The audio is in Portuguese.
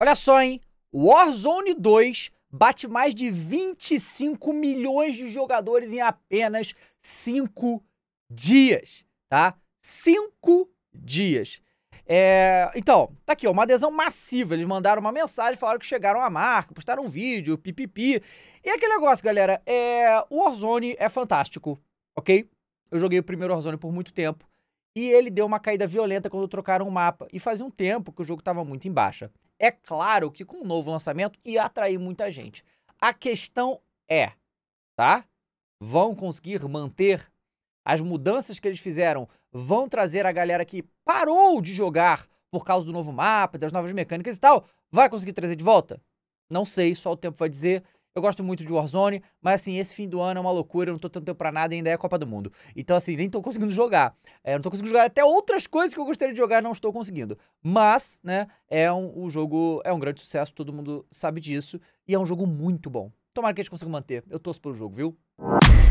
Olha só, hein? Warzone 2 bate mais de 25 milhões de jogadores em apenas 5 dias, tá? 5 dias. É, então, tá aqui, ó, uma adesão massiva. Eles mandaram uma mensagem, falaram que chegaram à marca, postaram um vídeo, pipipi. E aquele negócio, galera, é, o Warzone é fantástico, ok? Eu joguei o primeiro Warzone por muito tempo. E ele deu uma caída violenta quando trocaram o mapa. E fazia um tempo que o jogo estava muito em baixa. É claro que com um novo lançamento ia atrair muita gente. A questão é, tá? Vão conseguir manter as mudanças que eles fizeram? Vão trazer a galera que parou de jogar por causa do novo mapa, das novas mecânicas e tal? Vai conseguir trazer de volta? Não sei, só o tempo vai dizer. Eu gosto muito de Warzone, mas assim, esse fim do ano é uma loucura, eu não tô tanto tempo pra nada e ainda é a Copa do Mundo. Então, assim, nem tô conseguindo jogar. É, não tô conseguindo jogar até outras coisas que eu gostaria de jogar, não estou conseguindo. Mas, né, é um, o jogo é um grande sucesso, todo mundo sabe disso. E é um jogo muito bom. Tomara que a gente consiga manter. Eu torço pelo jogo, viu?